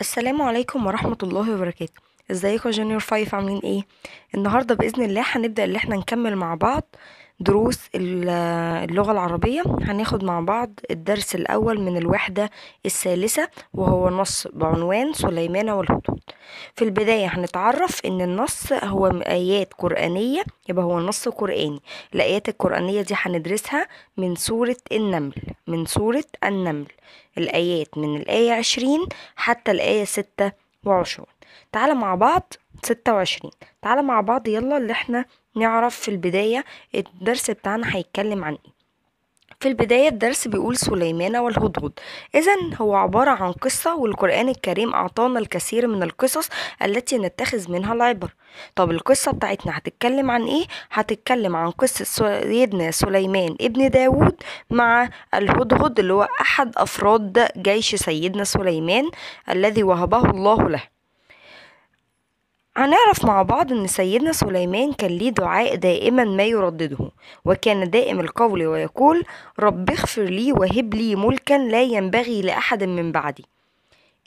السلام عليكم ورحمة الله وبركاته ازيكم جونيور فايف عاملين ايه النهاردة بإذن الله هنبدأ اللي احنا نكمل مع بعض دروس اللغة العربية هناخد مع بعض الدرس الأول من الوحدة الثالثة وهو نص بعنوان سليمان والحدود في البداية هنتعرف إن النص هو آيات قرآنية يبقى هو نص قرآني الآيات القرآنية دي هندرسها من سورة النمل من سورة النمل الآيات من الآية عشرين حتى الآية ستة وعشرون تعالى مع بعض ستة وعشرين تعالى مع بعض يلا اللي احنا نعرف في البداية الدرس بتاعنا هيتكلم عن ايه في البداية الدرس بيقول سليمان والهدهد إذا هو عبارة عن قصة والقرآن الكريم أعطانا الكثير من القصص التي نتخذ منها العبر طب القصة بتاعتنا هتتكلم عن إيه؟ هتتكلم عن قصة سيدنا سليمان ابن داود مع الهدهد اللي هو أحد أفراد جيش سيدنا سليمان الذي وهبه الله له هنعرف مع بعض ان سيدنا سليمان كان ليه دعاء دائما ما يردده وكان دائم القول ويقول رب اغفر لي وهب لي ملكا لا ينبغي لاحد من بعدي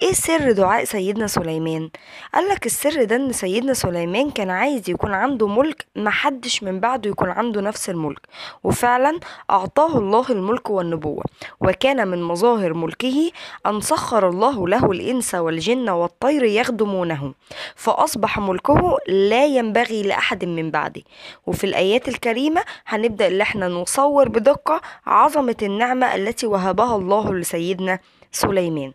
ايه سر دعاء سيدنا سليمان قالك السر ده ان سيدنا سليمان كان عايز يكون عنده ملك محدش من بعده يكون عنده نفس الملك وفعلا اعطاه الله الملك والنبوة وكان من مظاهر ملكه ان سخر الله له الانس والجن والطير يخدمونه فاصبح ملكه لا ينبغي لاحد من بعده وفي الايات الكريمة هنبدأ اللي احنا نصور بدقة عظمة النعمة التي وهبها الله لسيدنا سليمان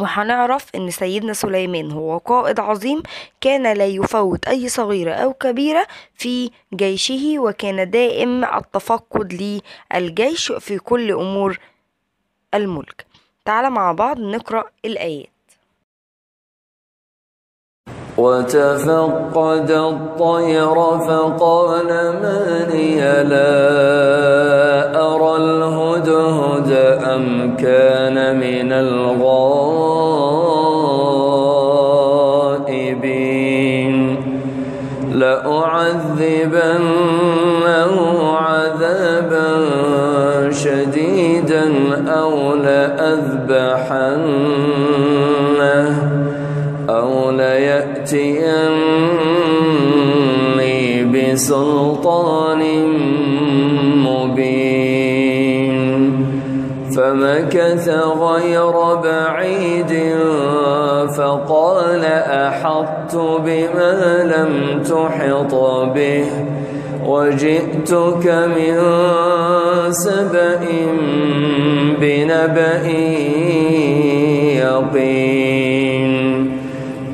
وهنعرف ان سيدنا سليمان هو قائد عظيم كان لا يفوت اي صغيرة او كبيرة في جيشه وكان دائم التفقد للجيش في كل امور الملك تعال مع بعض نقرأ الايات وتفقد الطير فقال ما لي لا أرى الهدهد أم كان من الغائبين لأعذبنه عذابا شديدا أو لأذبحنه أو يأتيني بسلطان مبين فمكث غير بعيد فقال أحطت بما لم تحط به وجئتك من سبأ بنبأ يقين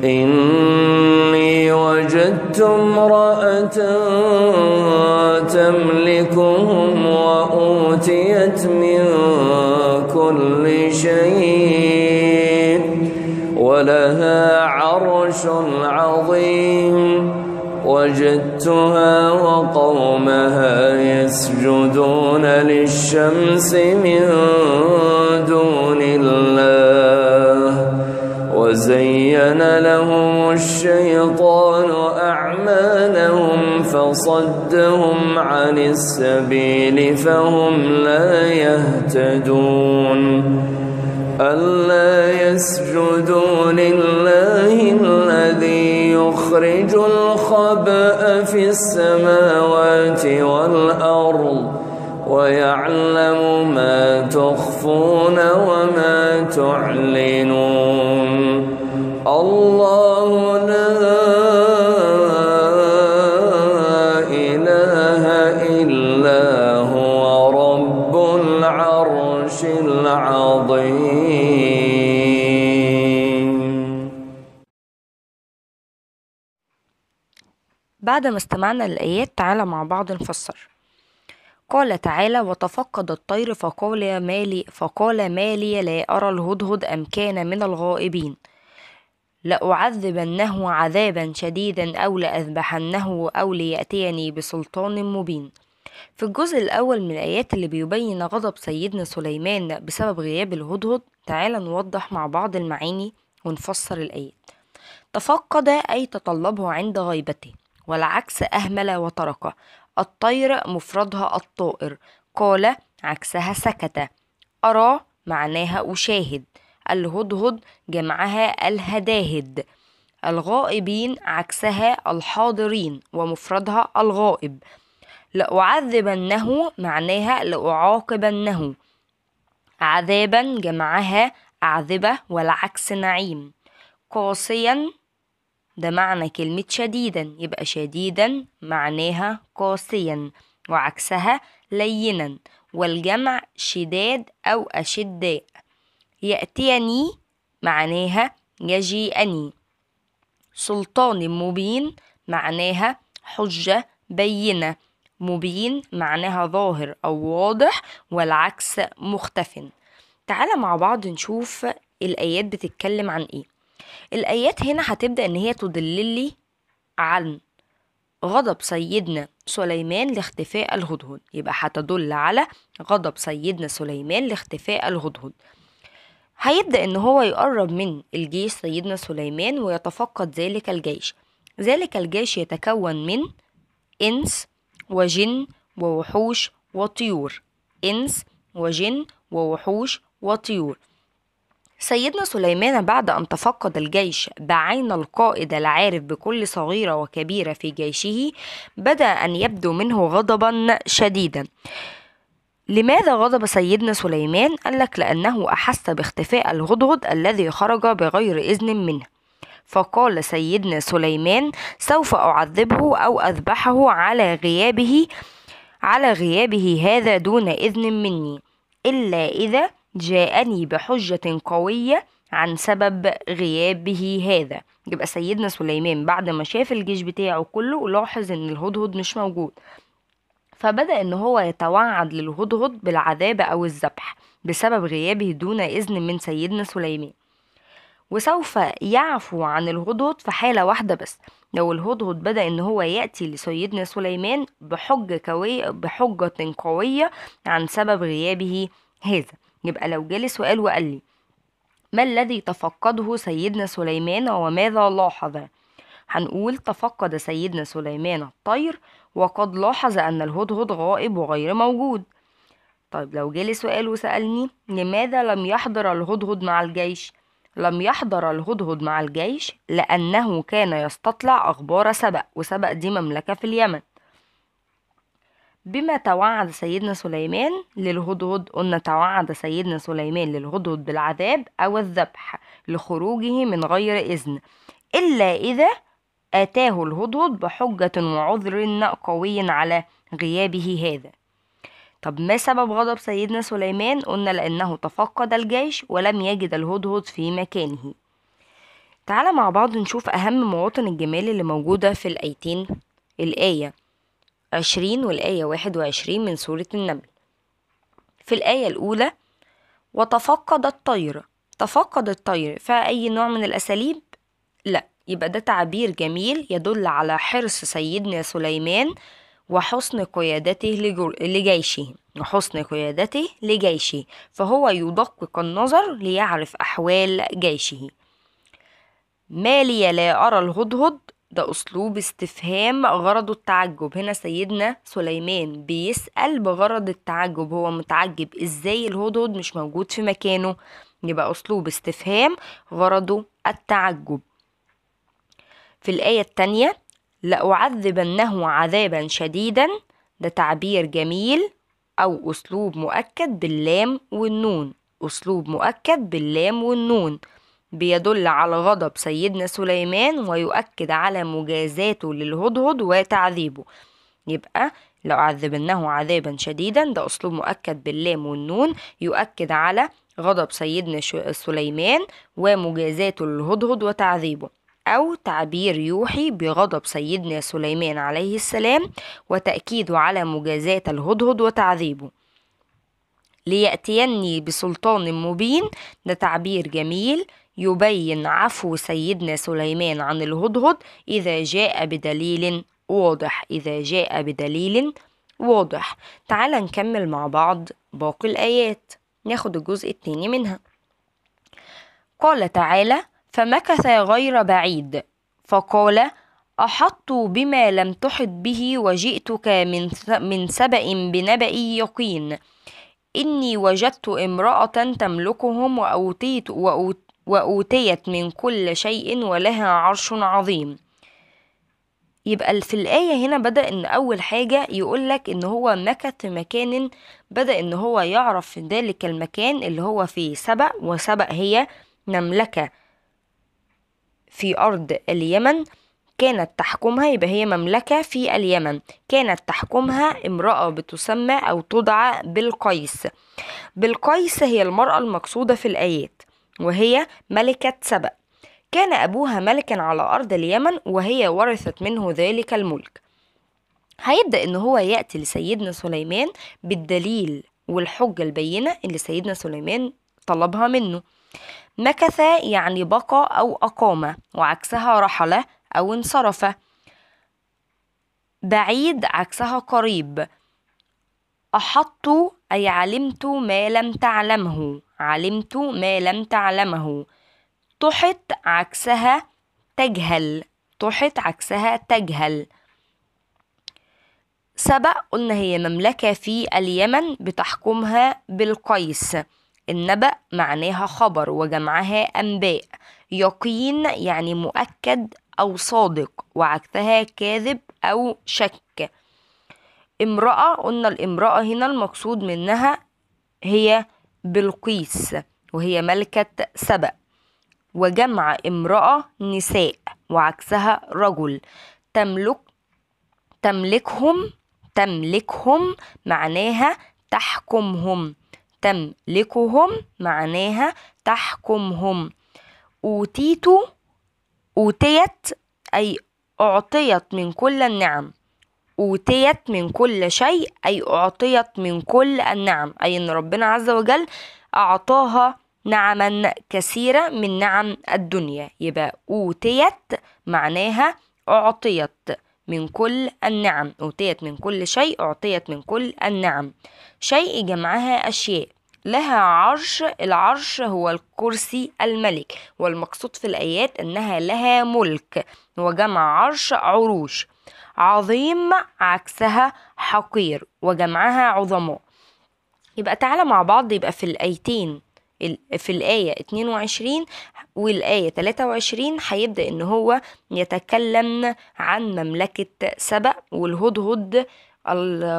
إني وجدت امرأة تملكهم وأوتيت من كل شيء ولها عرش عظيم وجدتها وقومها يسجدون للشمس من دون الله وزين لهم الشيطان أعمالهم فصدهم عن السبيل فهم لا يهتدون ألا يسجدوا لله الذي يخرج الخبأ في السماوات والأرض ويعلم ما تخفون وما تعلنون الله لا إله إلا هو رب العرش العظيم بعد ما استمعنا للآيات تعالى مع بعض نفسر قال تعالى وتفقد الطير فقال مالي فقال مالي لا أرى الهدهد أم كان من الغائبين لأعذبنه عذابا شديدا أو لأذبحنه أو ليأتيني بسلطان مبين في الجزء الأول من الآيات اللي بيبين غضب سيدنا سليمان بسبب غياب الهدهد تعال نوضح مع بعض المعاني ونفسر الآيات تفقد أي تطلبه عند غيبته والعكس أهمل وتركه الطير مفردها الطائر قال عكسها سكت أرى معناها أشاهد الهدهد جمعها الهداهد الغائبين عكسها الحاضرين ومفردها الغائب لأعذبنه معناها لأعاقبنه عذابا جمعها أعذبة والعكس نعيم قاسيا ده معنى كلمة شديدا يبقى شديدا معناها قاسيا وعكسها لينا والجمع شداد أو أشداء يأتيني معناها يجيئني سلطان مبين معناها حجة بينة مبين معناها ظاهر أو واضح والعكس مختف تعال مع بعض نشوف الآيات بتتكلم عن إيه الآيات هنا هتبدأ إن هي تدللي عن غضب سيدنا سليمان لاختفاء الهدهد يبقى هتدل على غضب سيدنا سليمان لاختفاء الهدهد هيبدأ إن هو يقرب من الجيش سيدنا سليمان ويتفقد ذلك الجيش ذلك الجيش يتكون من إنس وجن ووحوش وطيور إنس وجن ووحوش وطيور سيدنا سليمان بعد أن تفقد الجيش بعين القائد العارف بكل صغيرة وكبيرة في جيشه بدأ أن يبدو منه غضبا شديدا لماذا غضب سيدنا سليمان؟ قال لك لأنه أحس باختفاء الغضغض الذي خرج بغير إذن منه فقال سيدنا سليمان سوف أعذبه أو أذبحه على غيابه على غيابه هذا دون إذن مني إلا إذا جاءني بحجة قوية عن سبب غيابه هذا يبقى سيدنا سليمان بعد ما شاف الجيش بتاعه كله لاحظ ان الهدهد مش موجود فبدأ ان هو يتوعد للهدهد بالعذاب او الذبح بسبب غيابه دون اذن من سيدنا سليمان وسوف يعفو عن الهدهد في حالة واحدة بس لو الهدهد بدأ إن هو يأتي لسيدنا سليمان بحجة, بحجة قوية عن سبب غيابه هذا يبقى لو جالي سؤال وقال لي ما الذي تفقده سيدنا سليمان وماذا لاحظ هنقول تفقد سيدنا سليمان الطير وقد لاحظ أن الهدهد غائب وغير موجود طيب لو جالي سؤال وسألني لماذا لم يحضر الهدهد مع الجيش لم يحضر الهدهد مع الجيش لأنه كان يستطلع أخبار سبأ وسبأ دي مملكة في اليمن بما توعد سيدنا سليمان للهدهد قلنا توعد سيدنا سليمان للهدهد بالعذاب أو الذبح لخروجه من غير إذن إلا إذا آتاه الهدهد بحجة وعذر قوي على غيابه هذا طب ما سبب غضب سيدنا سليمان قلنا لأنه تفقد الجيش ولم يجد الهدهد في مكانه تعالى مع بعض نشوف أهم مواطن الجمال اللي موجودة في الآيتين الآية عشرين والآية واحد وعشرين من سورة النمل في الآية الأولى وتفقد الطير تفقد الطير فأي نوع من الأساليب لا يبقى ده تعبير جميل يدل على حرص سيدنا سليمان وحسن قيادته لجيشه وحسن قيادته لجيشه فهو يدقق النظر ليعرف أحوال جيشه مالي لا أرى الهدهد ده أسلوب استفهام غرضه التعجب هنا سيدنا سليمان بيسأل بغرض التعجب هو متعجب إزاي الهدهد مش موجود في مكانه يبقى أسلوب استفهام غرضه التعجب في الآية التانية لأعذبنه عذابا شديدا ده تعبير جميل أو أسلوب مؤكد باللام والنون أسلوب مؤكد باللام والنون بيدل على غضب سيدنا سليمان ويؤكد على مجازاته للهدهد وتعذيبه يبقى لو عذبناه عذابا شديدا ده أسلوب مؤكد باللام والنون يؤكد على غضب سيدنا سليمان ومجازاته للهدهد وتعذيبه أو تعبير يوحي بغضب سيدنا سليمان عليه السلام وتأكيده على مجازاة الهدهد وتعذيبه ليأتيني بسلطان مبين ده تعبير جميل يبين عفو سيدنا سليمان عن الهدهد إذا جاء بدليل واضح إذا جاء بدليل واضح تعال نكمل مع بعض باقي الآيات ناخد الجزء التاني منها قال تعالى فمكث غير بعيد فقال أحط بما لم تحط به وجئتك من من سبأ بنبأ يقين إني وجدت امرأة تملكهم وأوتيت وأوت وأوتيت من كل شيء ولها عرش عظيم يبقى في الآية هنا بدأ إن أول حاجة يقولك إن هو مكث في مكان بدأ إن هو يعرف في ذلك المكان اللي هو فيه سبأ وسبأ هي مملكة في أرض اليمن كانت تحكمها يبقى هي مملكة في اليمن كانت تحكمها امرأة بتسمى أو تدعى بالقيس بالقيس هي المرأة المقصودة في الآيات وهي ملكة سبأ كان أبوها ملكا على أرض اليمن وهي ورثت منه ذلك الملك هيبدأ إن هو يأتي لسيدنا سليمان بالدليل والحجة البينة اللي سيدنا سليمان طلبها منه مكث يعني بقى أو أقام وعكسها رحل أو انصرف بعيد عكسها قريب أحط أي علمت ما لم تعلمه علمت ما لم تعلمه تحط عكسها تجهل تحط عكسها تجهل سبأ قلنا هي مملكة في اليمن بتحكمها بالقيس النبأ معناها خبر وجمعها أنباء يقين يعني مؤكد أو صادق وعكسها كاذب أو شك امرأة قلنا الامرأة هنا المقصود منها هي بلقيس وهي ملكة سبأ وجمع امرأة نساء وعكسها رجل تملك تملكهم تملكهم معناها تحكمهم تملكهم معناها تحكمهم أوتيت أوتيت أي أعطيت من كل النعم أوتيت من كل شيء أي أعطيت من كل النعم أي أن ربنا عز وجل أعطاها نعما كثيرة من نعم الدنيا يبقى أوتيت معناها أعطيت من كل النعم أوتيت من كل شيء أعطيت من كل النعم شيء جمعها أشياء لها عرش العرش هو الكرسي الملك والمقصود في الآيات أنها لها ملك وجمع عرش عروش عظيم عكسها حقير وجمعها عظماء يبقى تعالى مع بعض يبقى في الآيتين في الآية 22 والآية 23 هيبدأ إن هو يتكلم عن مملكة سبأ والهدهد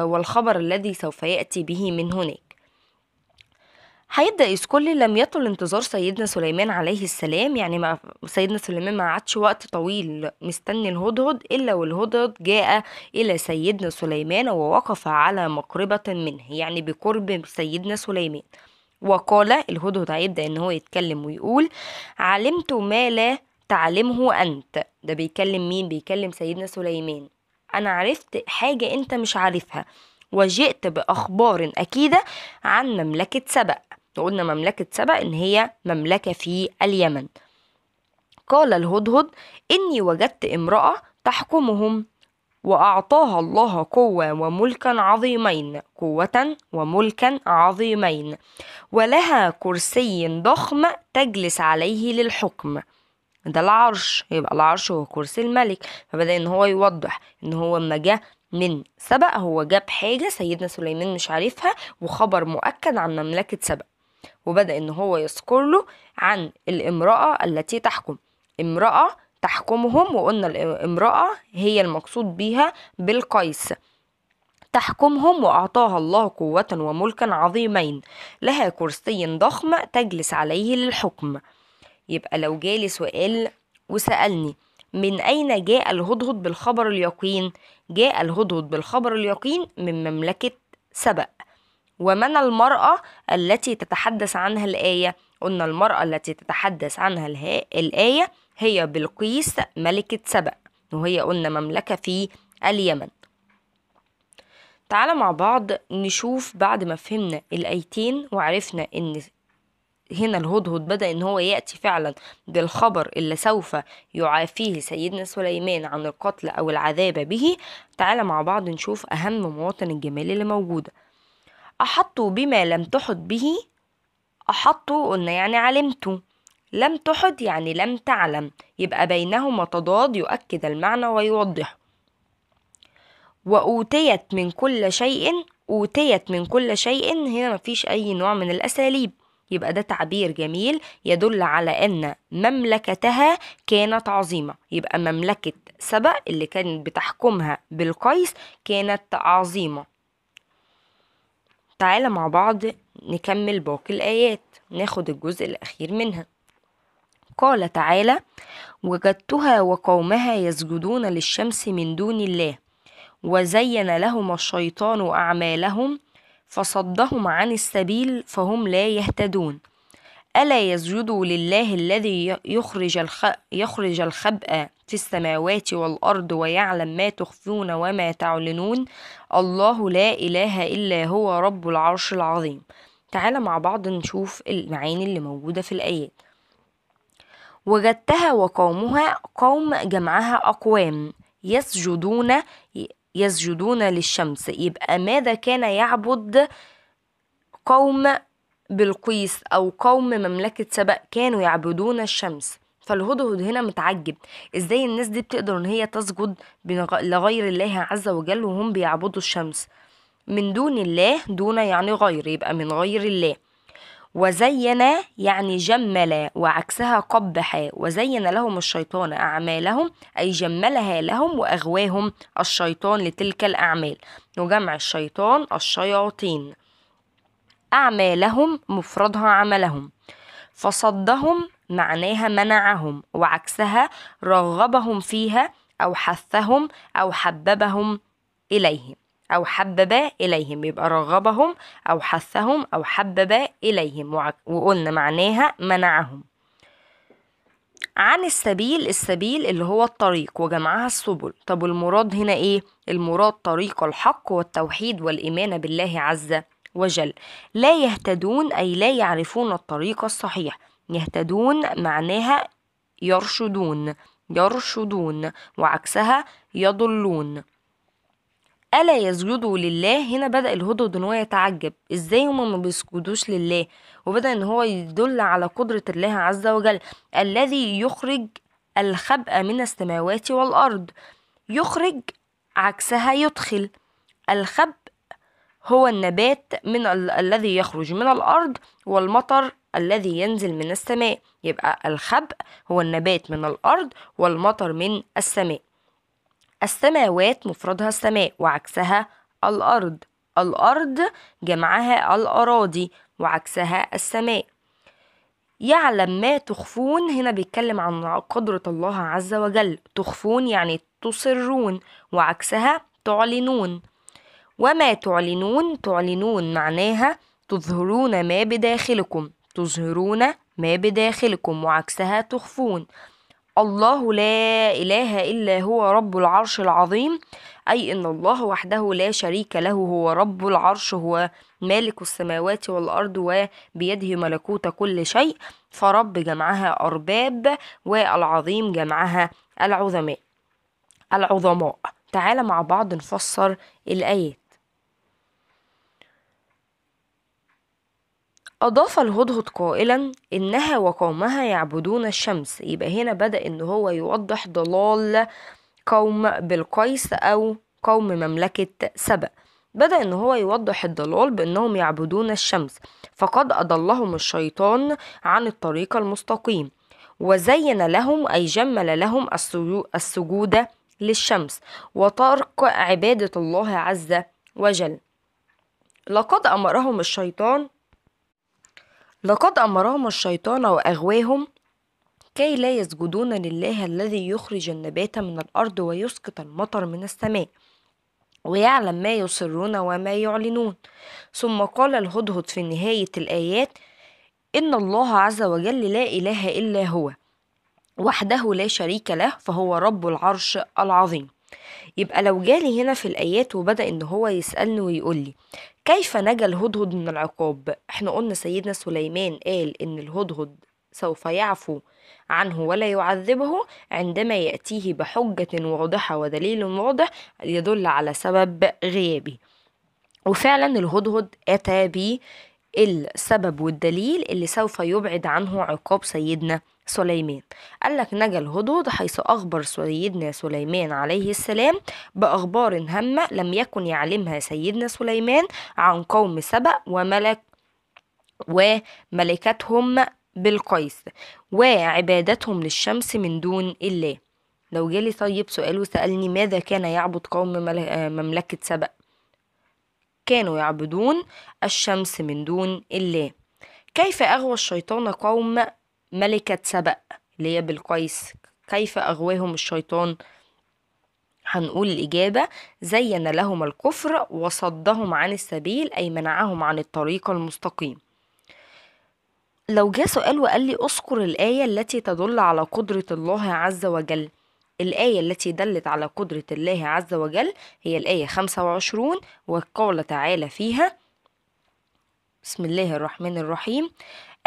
والخبر الذي سوف يأتي به من هناك هيبدأ يسكلي لم يطل انتظار سيدنا سليمان عليه السلام يعني ما سيدنا سليمان ما عادش وقت طويل مستني الهدهد إلا والهدهد جاء إلى سيدنا سليمان ووقف على مقربة منه يعني بقرب سيدنا سليمان وقال الهدهد هيبدأ إن هو يتكلم ويقول علمت ما لا تعلمه أنت ده بيكلم مين بيكلم سيدنا سليمان أنا عرفت حاجة أنت مش عارفها وجئت بأخبار أكيدة عن مملكة سبأ وقلنا مملكة سبأ إن هي مملكة في اليمن قال الهدهد إني وجدت امرأة تحكمهم وأعطاها الله قوة وملكا عظيمين قوة وملكا عظيمين ولها كرسي ضخم تجلس عليه للحكم ده العرش يبقى العرش هو كرسي الملك فبدأ ان هو يوضح ان هو اما جه من سبأ هو جاب حاجة سيدنا سليمان مش عارفها وخبر مؤكد عن مملكة سبأ وبدأ إن هو يذكر له عن الامرأة التي تحكم امرأة تحكمهم وقلنا الامرأة هي المقصود بها بالقيس تحكمهم وأعطاها الله قوة وملكا عظيمين لها كرسي ضخم تجلس عليه للحكم يبقى لو جالي سؤال وسألني من أين جاء الهدهد بالخبر اليقين؟ جاء الهدهد بالخبر اليقين من مملكة سبأ ومن المرأة التي تتحدث عنها الآية قلنا المرأة التي تتحدث عنها الآية هي بلقيس ملكة سبأ وهي قلنا مملكة في اليمن تعالى مع بعض نشوف بعد ما فهمنا الآيتين وعرفنا إن هنا الهدهد بدأ إن هو يأتي فعلا بالخبر اللي سوف يعافيه سيدنا سليمان عن القتل أو العذاب به تعالى مع بعض نشوف أهم مواطن الجمال اللي موجودة أحطوا بما لم تحط به أحطوا قلنا يعني علمتوا لم تحط يعني لم تعلم يبقى بينهما تضاد يؤكد المعنى ويوضحه وأوتيت من كل شيء أوتيت من كل شيء هنا مفيش أي نوع من الأساليب يبقى ده تعبير جميل يدل على أن مملكتها كانت عظيمة يبقى مملكة سبأ اللي كانت بتحكمها بالقيس كانت عظيمة تعالى مع بعض نكمل باقي الآيات ناخد الجزء الأخير منها قال تعالى وجدتها وقومها يسجدون للشمس من دون الله وزين لهم الشيطان أعمالهم فصدهم عن السبيل فهم لا يهتدون ألا يسجدوا لله الذي يخرج, يخرج الخبأ في السماوات والأرض ويعلم ما تخفون وما تعلنون الله لا إله إلا هو رب العرش العظيم تعالى مع بعض نشوف المعاني اللي موجودة في الآيات وجدتها وقومها قوم جمعها أقوام يسجدون يسجدون للشمس يبقى ماذا كان يعبد قوم بلقيس أو قوم مملكة سبأ كانوا يعبدون الشمس فالهدهد هنا متعجب ازاي الناس دي بتقدر ان هي تسجد لغير الله عز وجل وهم بيعبدوا الشمس من دون الله دون يعني غير يبقى من غير الله وزين يعني جمل وعكسها قبح وزين لهم الشيطان أعمالهم أي جملها لهم وأغواهم الشيطان لتلك الأعمال وجمع الشيطان الشياطين أعمالهم مفردها عملهم فصدهم معناها منعهم وعكسها رغبهم فيها أو حثهم أو حببهم إليهم أو حبب إليهم يبقى رغبهم أو حثهم أو حبب إليهم وقلنا معناها منعهم عن السبيل السبيل اللي هو الطريق وجمعها السبل طب المراد هنا ايه المراد طريق الحق والتوحيد والإيمان بالله عز وجل لا يهتدون أي لا يعرفون الطريق الصحيح يهتدون معناها يرشدون يرشدون وعكسها يضلون ألا يسجدوا لله هنا بدأ الهدهد إن هو يتعجب إزاي هما ما بيسجدوش لله وبدأ إن هو يدل على قدرة الله عز وجل الذي يخرج الخبأ من السماوات والأرض يخرج عكسها يدخل الخبأ هو النبات من ال- الذي يخرج من الأرض والمطر الذي ينزل من السماء يبقى الخبء هو النبات من الأرض والمطر من السماء السماوات مفردها السماء وعكسها الأرض الأرض جمعها الأراضي وعكسها السماء يعلم ما تخفون هنا بيتكلم عن قدرة الله عز وجل تخفون يعني تصرون وعكسها تعلنون وما تعلنون تعلنون معناها تظهرون ما بداخلكم تظهرون ما بداخلكم وعكسها تخفون الله لا إله إلا هو رب العرش العظيم أي إن الله وحده لا شريك له هو رب العرش هو مالك السماوات والأرض وبيده ملكوت كل شيء فرب جمعها أرباب والعظيم جمعها العظماء العظماء تعالى مع بعض نفسر الآيات أضاف الهدهد قائلا إنها وقومها يعبدون الشمس يبقى هنا بدأ إن هو يوضح ضلال قوم بالقيس أو قوم مملكة سبأ بدأ إن هو يوضح الضلال بأنهم يعبدون الشمس فقد أضلهم الشيطان عن الطريق المستقيم وزين لهم أي جمل لهم السجود للشمس وترك عبادة الله عز وجل لقد أمرهم الشيطان لقد أمرهم الشيطان وأغواهم كي لا يسجدون لله الذي يخرج النبات من الأرض ويسقط المطر من السماء ويعلم ما يصرون وما يعلنون ثم قال الهدهد في نهاية الآيات إن الله عز وجل لا إله إلا هو وحده لا شريك له فهو رب العرش العظيم يبقى لو جالي هنا في الآيات وبدأ إن هو يسألني ويقول لي كيف نجا الهدهد من العقاب احنا قلنا سيدنا سليمان قال إن الهدهد سوف يعفو عنه ولا يعذبه عندما يأتيه بحجة واضحة ودليل واضح يدل على سبب غيابه وفعلا الهدهد أتى بالسبب والدليل اللي سوف يبعد عنه عقاب سيدنا سليمان قال لك نجا الهدود حيث أخبر سيدنا سليمان عليه السلام بأخبار هامة لم يكن يعلمها سيدنا سليمان عن قوم سبأ وملك وملكتهم بالقيس وعبادتهم للشمس من دون الله لو جالي طيب سؤال وسألني ماذا كان يعبد قوم مملكة سبأ كانوا يعبدون الشمس من دون الله كيف أغوى الشيطان قوم ملكة سبأ اللي هي بالقيس كيف أغواهم الشيطان هنقول الإجابة زين لهم الكفر وصدهم عن السبيل أي منعهم عن الطريق المستقيم لو جه سؤال وقال لي اذكر الآية التي تدل على قدرة الله عز وجل الآية التي دلت على قدرة الله عز وجل هي الآية 25 وقال تعالى فيها بسم الله الرحمن الرحيم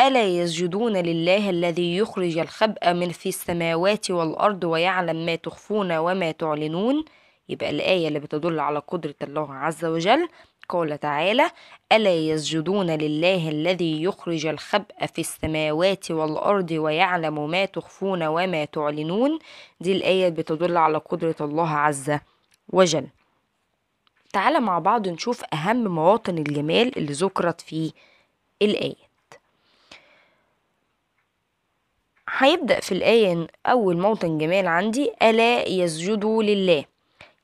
ألا يسجدون لله الذي يخرج الخبأ من في السماوات والأرض ويعلم ما تخفون وما تعلنون يبقى الآية اللي بتدل على قدرة الله عز وجل قال تعالى ألا يسجدون لله الذي يخرج الخبأ في السماوات والأرض ويعلم ما تخفون وما تعلنون دي الآية بتدل على قدرة الله عز وجل تعالى مع بعض نشوف أهم مواطن الجمال اللي ذكرت في الآية هيبدأ في الآية أول موطن جمال عندي ألا يسجدوا لله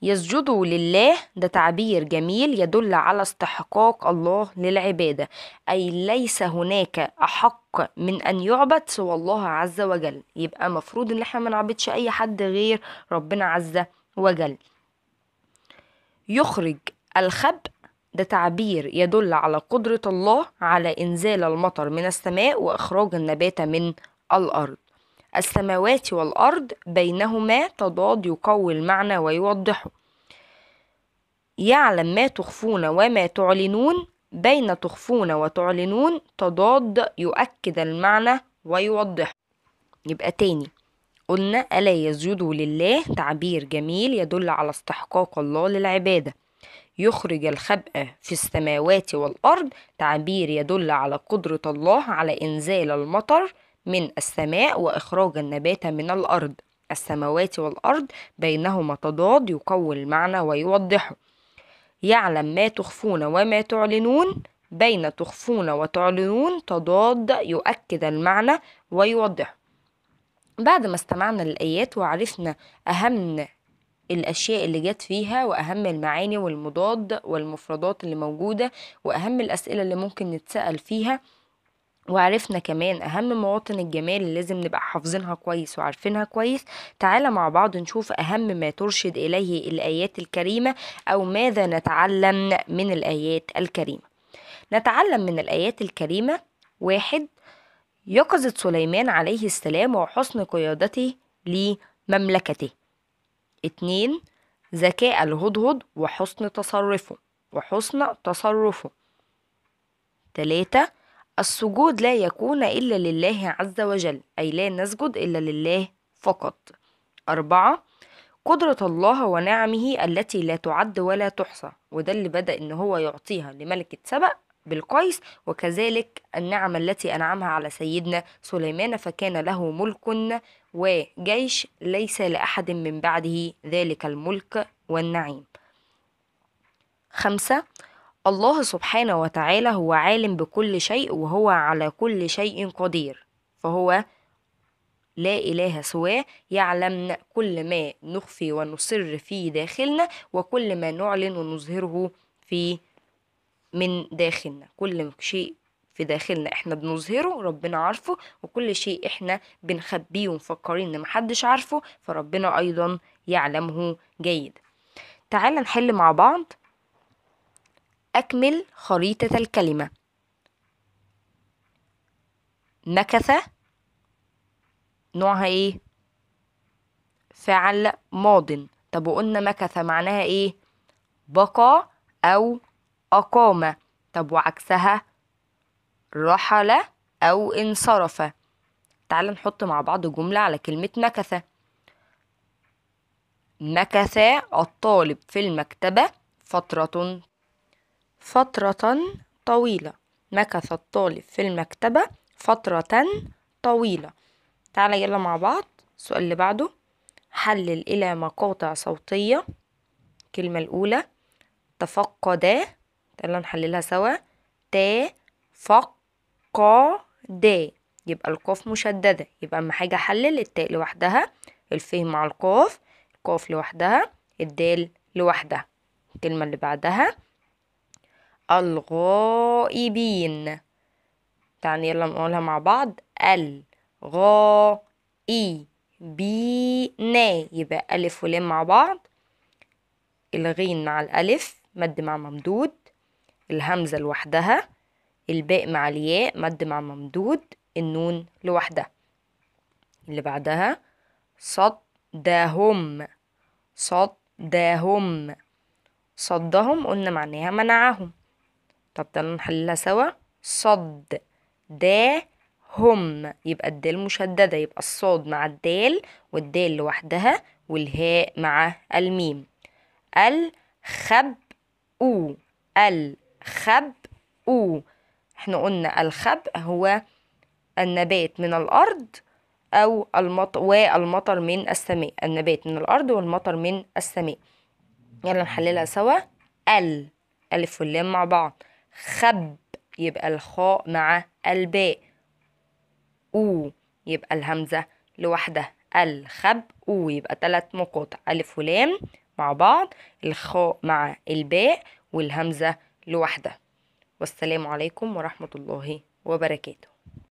يسجدوا لله ده تعبير جميل يدل على استحقاق الله للعبادة أي ليس هناك أحق من أن يعبد سوى الله عز وجل يبقى مفروض إن احنا ما نعبدش أي حد غير ربنا عز وجل يخرج الخبء ده تعبير يدل على قدرة الله على إنزال المطر من السماء وإخراج النبات من الأرض السماوات والأرض بينهما تضاد يقوي المعنى ويوضحه يعلم ما تخفون وما تعلنون بين تخفون وتعلنون تضاد يؤكد المعنى ويوضحه يبقى تاني قلنا ألا يسجد لله تعبير جميل يدل على استحقاق الله للعبادة يخرج الخبأ في السماوات والأرض تعبير يدل على قدرة الله على إنزال المطر من السماء وإخراج النبات من الأرض السماوات والأرض بينهما تضاد يقوي المعنى ويوضحه يعلم ما تخفون وما تعلنون بين تخفون وتعلنون تضاد يؤكد المعنى ويوضحه بعد ما استمعنا للآيات وعرفنا أهم الأشياء اللي جت فيها وأهم المعاني والمضاد والمفردات اللي موجودة وأهم الأسئلة اللي ممكن نتسأل فيها وعرفنا كمان أهم مواطن الجمال اللي لازم نبقى حافظينها كويس وعارفينها كويس تعالى مع بعض نشوف أهم ما ترشد إليه الآيات الكريمة أو ماذا نتعلم من الآيات الكريمة نتعلم من الآيات الكريمة واحد يقظة سليمان عليه السلام وحسن قيادته لمملكته اتنين ذكاء الهدهد وحسن تصرفه وحسن تصرفه تلاتة السجود لا يكون إلا لله عز وجل أي لا نسجد إلا لله فقط أربعة قدرة الله ونعمه التي لا تعد ولا تحصى وده اللي بدأ إن هو يعطيها لملكة سبأ بالقيس وكذلك النعمة التي أنعمها على سيدنا سليمان فكان له ملك وجيش ليس لأحد من بعده ذلك الملك والنعيم خمسة الله سبحانه وتعالى هو عالم بكل شيء وهو على كل شيء قدير فهو لا إله سواه يعلم كل ما نخفي ونصر في داخلنا وكل ما نعلن ونظهره في من داخلنا كل شيء في داخلنا احنا بنظهره ربنا عارفه وكل شيء احنا بنخبيه ومفكرين ان محدش عارفه فربنا ايضا يعلمه جيد تعال نحل مع بعض اكمل خريطة الكلمة مكث نوعها ايه فعل ماض طب وقلنا مكث معناها ايه بقى او أقام طب وعكسها رحل أو انصرف تعال نحط مع بعض جملة على كلمة مكث مكث الطالب في المكتبة فترة فترة طويلة مكث الطالب في المكتبة فترة طويلة تعالى يلا مع بعض السؤال اللي بعده حلل إلى مقاطع صوتية الكلمة الأولى تفقد يلا نحللها سوا ت فق قا د يبقى القاف مشددة يبقى أما حاجة أحلل التاء لوحدها الف مع القاف القاف لوحدها الدال لوحدها الكلمة اللي بعدها الغائبين يعني يلا نقولها مع بعض ال غ اي بي نا يبقى ألف ولام مع بعض الغين مع الألف مد مع ممدود الهمزة لوحدها الباء مع الياء مد مع ممدود النون لوحدها اللي بعدها صد صد دهم صدهم قلنا معناها منعهم طب تعالوا نحللها سوا صد دا هم يبقى الدال مشددة يبقى الصاد مع الدال والدال لوحدها والهاء مع الميم الخب أو ال خب او احنا قلنا الخب هو النبات من الأرض أو المطر والمطر من السماء النبات من الأرض والمطر من السماء يلا نحللها سوا ال ألف واللام مع بعض خب يبقى الخاء مع الباء او يبقى الهمزة لوحدها الخب او يبقى تلات نقاط ألف ولام مع بعض الخاء مع الباء والهمزة لوحدها والسلام عليكم ورحمة الله وبركاته